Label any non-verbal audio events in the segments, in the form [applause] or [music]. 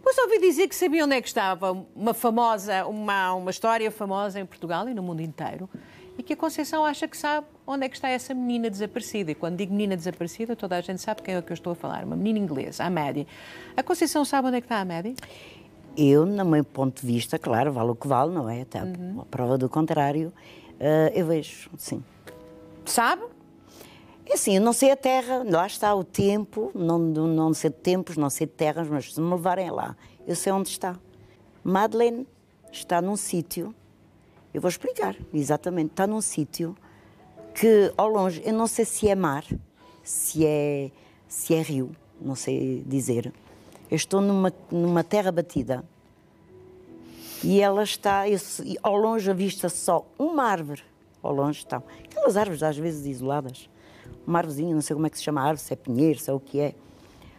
Pois ouvi dizer que sabia onde é que estava uma famosa, uma, uma história famosa em Portugal e no mundo inteiro, e que a Conceição acha que sabe onde é que está essa menina desaparecida. E quando digo menina desaparecida, toda a gente sabe quem é que eu estou a falar, uma menina inglesa, a Maddie. A Conceição sabe onde é que está a Maddie? Eu, no meu ponto de vista, claro, vale o que vale, não é? Até uhum. a prova do contrário, eh, eu vejo, sim. Sabe? É assim, eu não sei a terra, lá está o tempo, não, não sei de tempos, não sei de terras, mas se me levarem lá, eu sei onde está. Madeleine está num sítio, eu vou explicar exatamente, está num sítio que ao longe, eu não sei se é mar, se é, se é rio, não sei dizer. Eu estou numa, numa terra batida e ela está, eu, ao longe avista só uma árvore, ao longe estão aquelas árvores às vezes isoladas uma arvozinha, não sei como é que se chama a árvore, se é pinheiro, se é o que é.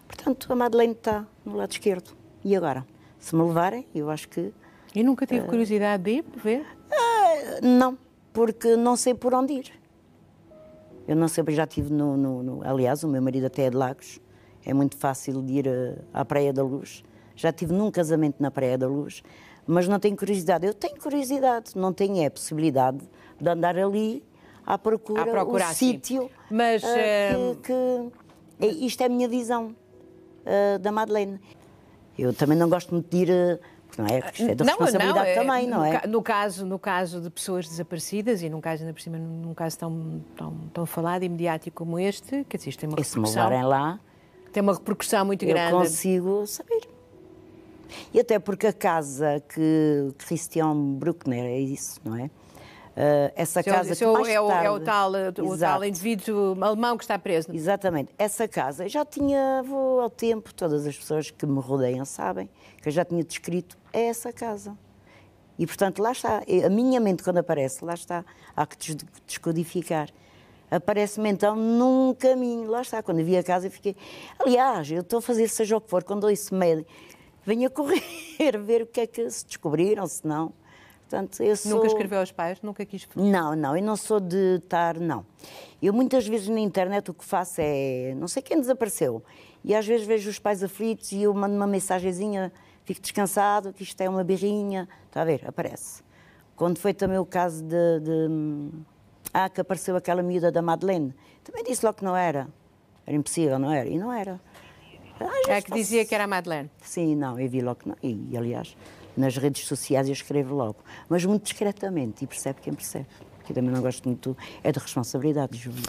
Portanto, a Madeleine está no lado esquerdo. E agora? Se me levarem, eu acho que. E nunca tive uh, curiosidade de ir ver? Uh, não, porque não sei por onde ir. Eu não sei, já tive no, no, no, Aliás, o meu marido até é de Lagos, é muito fácil de ir uh, à Praia da Luz. Já tive num casamento na Praia da Luz, mas não tenho curiosidade. Eu tenho curiosidade, não tenho é, a possibilidade de andar ali à procura, a procurar, o sítio Mas, uh, que, hum, que... É, isto é a minha visão uh, da Madeleine. Eu também não gosto muito de ir... Ah, não é, isto é da não, responsabilidade não, é, também, não é? No caso, no caso de pessoas desaparecidas e num caso, ainda por cima, num caso tão, tão, tão falado e mediático como este, que tem uma Esse repercussão... Se me lá... Tem uma repercussão muito eu grande. Eu consigo saber. E até porque a casa que Christian Bruckner, é isso, não é? Uh, essa seu, casa seu, que mais é, tarde, é, o, tal, eh, o tal indivíduo alemão que está preso. Exatamente. Essa casa já tinha, vou ao tempo, todas as pessoas que me rodeiam sabem, que eu já tinha descrito, é essa casa. E, portanto, lá está. A minha mente, quando aparece, lá está. Há que descodificar. Aparece-me então num caminho, lá está. Quando vi a casa, eu fiquei. Aliás, eu estou a fazer seja o que for, quando ouço médio, venho a correr, [laughs] ver o que é que se descobriram, se não. Portanto, eu sou... Nunca escreveu aos pais? Nunca quis? Não, não, eu não sou de estar, não. Eu muitas vezes na internet o que faço é, não sei quem desapareceu, e às vezes vejo os pais aflitos e eu mando uma mensagenzinha, fico descansado, que isto é uma birrinha, está a ver, aparece. Quando foi também o caso de, de... Ah, que apareceu aquela miúda da Madeleine, também disse logo que não era, era impossível, não era, e não era. Ah, é que dizia que era a Madeleine. Sim, não, eu vi logo que não. E, aliás, nas redes sociais eu escrevo logo, mas muito discretamente e percebe quem percebe, porque também não gosto muito, é de responsabilidade, Júlio.